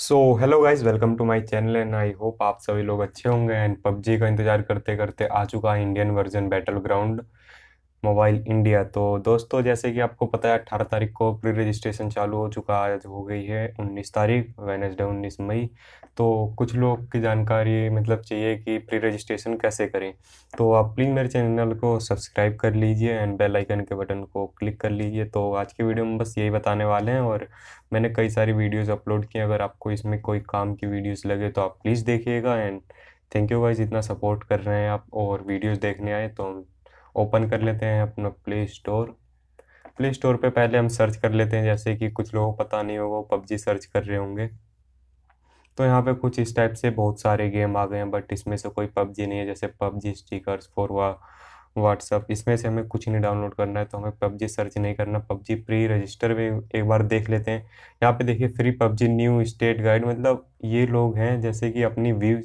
so hello guys welcome to my channel and I hope आप सभी लोग अच्छे होंगे एंड पबजी का इंतजार करते करते आ चुका है Indian version battle ground mobile India तो दोस्तों जैसे कि आपको पता है अट्ठारह तारीख को प्री रजिस्ट्रेशन चालू हो चुका आज हो गई है उन्नीस तारीख वेनसडे उन्नीस मई तो कुछ लोग की जानकारी मतलब चाहिए कि प्री रजिस्ट्रेशन कैसे करें तो आप प्लीज़ मेरे चैनल को सब्सक्राइब कर लीजिए एंड बेल आइकन के बटन को क्लिक कर लीजिए तो आज की वीडियो में बस यही बताने वाले हैं और मैंने कई सारी वीडियोज़ अपलोड की अगर आपको इसमें कोई काम की वीडियोज़ लगे तो आप प्लीज़ देखिएगा एंड थैंक यू वाइज इतना सपोर्ट कर रहे हैं आप और वीडियोज़ देखने आए तो ओपन कर लेते हैं अपना प्ले स्टोर प्ले स्टोर पे पहले हम सर्च कर लेते हैं जैसे कि कुछ लोगों को पता नहीं होगा पबजी सर्च कर रहे होंगे तो यहाँ पे कुछ इस टाइप से बहुत सारे गेम आ गए हैं बट इसमें से कोई पबजी नहीं है जैसे पबजी स्टिकर्स फॉर वा व्हाट्सअप इसमें से हमें कुछ नहीं डाउनलोड करना है तो हमें पबजी सर्च नहीं करना पबजी प्री रजिस्टर में एक बार देख लेते हैं यहाँ पे देखिए free PUBG New State guide मतलब ये लोग हैं जैसे कि अपनी व्यूज़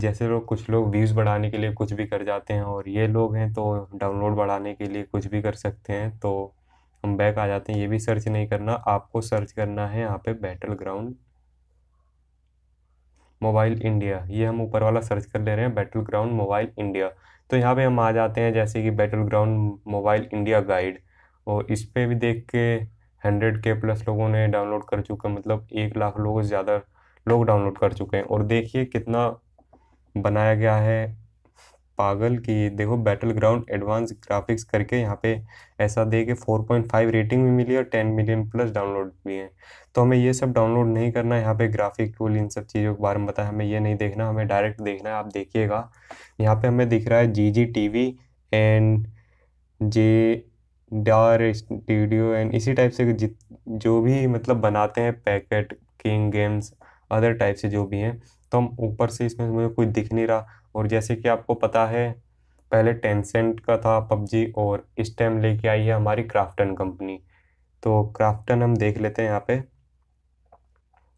जैसे लोग कुछ लोग व्यूज़ बढ़ाने के लिए कुछ भी कर जाते हैं और ये लोग हैं तो डाउनलोड बढ़ाने के लिए कुछ भी कर सकते हैं तो हम बैक आ जाते हैं ये भी सर्च नहीं करना आपको सर्च करना है यहाँ पे बैटल ग्राउंड मोबाइल इंडिया ये हम ऊपर वाला सर्च कर ले रहे हैं बैटल ग्राउंड मोबाइल इंडिया तो यहाँ पे हम आ जाते हैं जैसे कि battle ground mobile India guide और इस पर भी देख के हंड्रेड के प्लस लोगों ने डाउनलोड कर चुका मतलब एक लाख लोगों से ज़्यादा लोग डाउनलोड कर चुके हैं और देखिए कितना बनाया गया है पागल की देखो बैटल ग्राउंड एडवांस ग्राफिक्स करके यहाँ पे ऐसा दे के फाइव रेटिंग भी मिली और टेन मिलियन प्लस डाउनलोड भी हैं तो हमें ये सब डाउनलोड नहीं करना है यहाँ पे ग्राफिक टूल इन सब चीज़ों के बारे में बताया हमें ये नहीं देखना हमें डायरेक्ट देखना है आप देखिएगा यहाँ पे हमें दिख रहा है G G T V and J डार स्टूडियो एंड इसी टाइप से जित जो भी मतलब बनाते हैं packet king games other type से जो भी हैं तो हम ऊपर से इसमें मुझे कुछ दिख नहीं रहा और जैसे कि आपको पता है पहले टेंसेंट का था पबजी और इस टाइम लेके आई है हमारी क्राफ्टन कंपनी तो क्राफ्टन हम देख लेते हैं यहाँ पे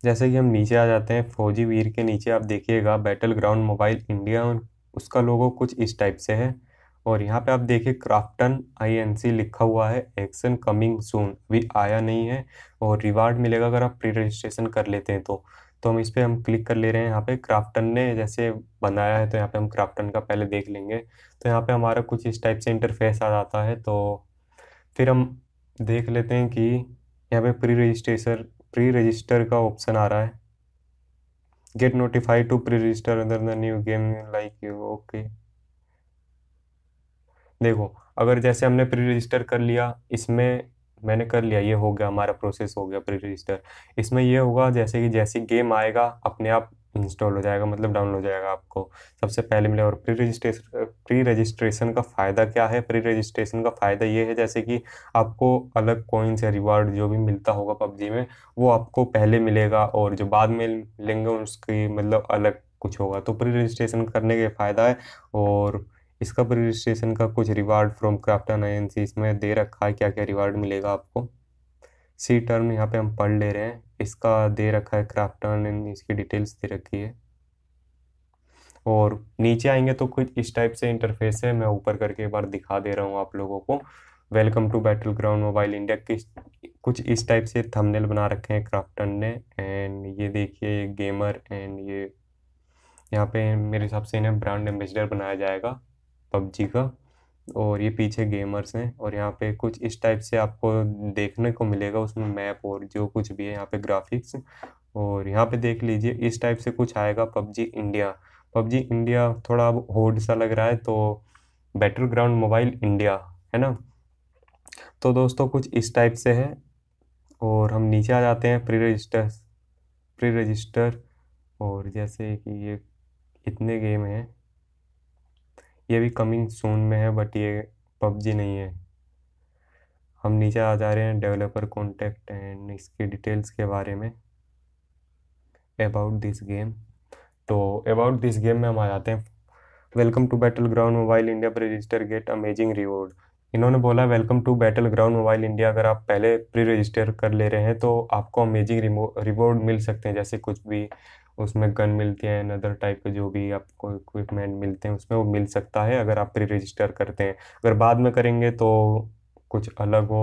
जैसे कि हम नीचे आ जाते हैं फौजी वीर के नीचे आप देखिएगा बैटल ग्राउंड मोबाइल इंडिया उसका लोगो कुछ इस टाइप से है और यहाँ पे आप देखिए क्राफ्टन आईएनसी लिखा हुआ है एक्शन कमिंग सून अभी आया नहीं है और रिवार्ड मिलेगा अगर आप प्री रजिस्ट्रेशन कर लेते हैं तो तो हम इस पर हम क्लिक कर ले रहे हैं यहाँ पे क्राफ्टन ने जैसे बनाया है तो यहाँ पे हम क्राफ्टन का पहले देख लेंगे तो यहाँ पे हमारा कुछ इस टाइप से इंटरफेस आ जाता है तो फिर हम देख लेते हैं कि यहाँ पे प्री रजिस्ट्रेशन प्री रजिस्टर का ऑप्शन आ रहा है get notified to pre register अंदर the new game like you okay देखो अगर जैसे हमने प्री रजिस्टर कर लिया इसमें मैंने कर लिया ये हो गया हमारा प्रोसेस हो गया प्री रजिस्टर इसमें ये होगा जैसे कि जैसे गेम आएगा अपने आप इंस्टॉल हो जाएगा मतलब डाउनलोड हो जाएगा आपको सबसे पहले मिले और प्री रजिस्ट्रेशन प्री रजिस्ट्रेशन का फ़ायदा क्या है प्री रजिस्ट्रेशन का फ़ायदा ये है जैसे कि आपको अलग कॉइन्स या रिवार्ड जो भी मिलता होगा पबजी में वो आपको पहले मिलेगा और जो बाद में लेंगे उसकी मतलब अलग कुछ होगा तो प्री रजिस्ट्रेशन करने के फ़ायदा है और इसका प्री रजिस्ट्रेशन का कुछ रिवार्ड फ्रॉम क्राफ्टन एजेंसी इसमें दे रखा है क्या क्या रिवार्ड मिलेगा आपको सी टर्म यहाँ पे हम पढ़ ले रहे हैं इसका दे रखा है क्राफ्टन इसकी डिटेल्स दे रखी है और नीचे आएंगे तो कुछ इस टाइप से इंटरफेस है मैं ऊपर करके एक बार दिखा दे रहा हूँ आप लोगों को welcome to battle ground mobile India किस कुछ इस टाइप से थंबनेल बना रखे हैं क्राफ्टन ने एंड ये देखिए गेमर एंड ये यहाँ पे मेरे हिसाब से इन्हें ब्रांड एम्बेसडर बनाया जाएगा पबजी का और ये पीछे गेमर्स हैं और यहाँ पे कुछ इस टाइप से आपको देखने को मिलेगा उसमें मैप और जो कुछ भी है यहाँ पे ग्राफिक्स और यहाँ पे देख लीजिए इस टाइप से कुछ आएगा पबजी इंडिया पबजी इंडिया थोड़ा अब होड सा लग रहा है तो बैटल ग्राउंड मोबाइल इंडिया है ना तो दोस्तों कुछ इस टाइप से है और हम नीचे आ जाते हैं प्री रजिस्टर प्री रजिस्टर और जैसे कि ये इतने गेम हैं ये भी कमिंग सोन में है बट ये पबजी नहीं है हम नीचे आ जा रहे हैं डेवलपर कॉन्टेक्ट एंड इसके डिटेल्स के बारे में अबाउट दिस गेम तो अबाउट दिस गेम में हम आ जाते हैं welcome to battle ground mobile India पर रजिस्टर गेट अमेजिंग रिवॉर्ड इन्होंने बोला welcome to battle ground mobile India अगर आप पहले प्री रजिस्टर कर ले रहे हैं तो आपको अमेजिंग रिवॉर्ड मिल सकते हैं जैसे कुछ भी उसमें गन मिलती है अदर टाइप के जो भी आपको इक्विपमेंट मिलते हैं उसमें वो मिल सकता है अगर आप प्री रजिस्टर करते हैं अगर बाद में करेंगे तो कुछ अलग हो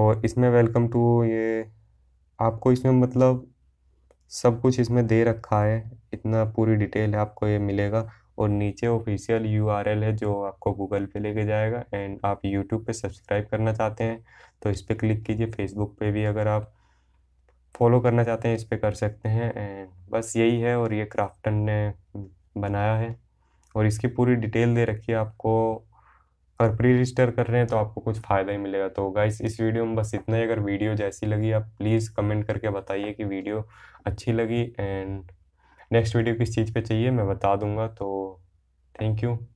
और इसमें वेलकम टू ये आपको इसमें मतलब सब कुछ इसमें दे रखा है इतना पूरी डिटेल है आपको ये मिलेगा और नीचे ऑफिशियल यू है जो आपको गूगल पे लेके जाएगा एंड आप यूट्यूब पे सब्सक्राइब करना चाहते हैं तो इस पर क्लिक कीजिए फेसबुक पे भी अगर आप फॉलो करना चाहते हैं इस पर कर सकते हैं एंड बस यही है और ये क्राफ्टन ने बनाया है और इसकी पूरी डिटेल दे रखी है आपको अगर प्री रजिस्टर कर रहे हैं तो आपको कुछ फ़ायदा ही मिलेगा तो गाइस इस वीडियो में बस इतना ही अगर वीडियो जैसी लगी आप प्लीज़ कमेंट करके बताइए कि वीडियो अच्छी लगी एंड नेक्स्ट वीडियो किस चीज़ पे चाहिए मैं बता दूंगा तो थैंक यू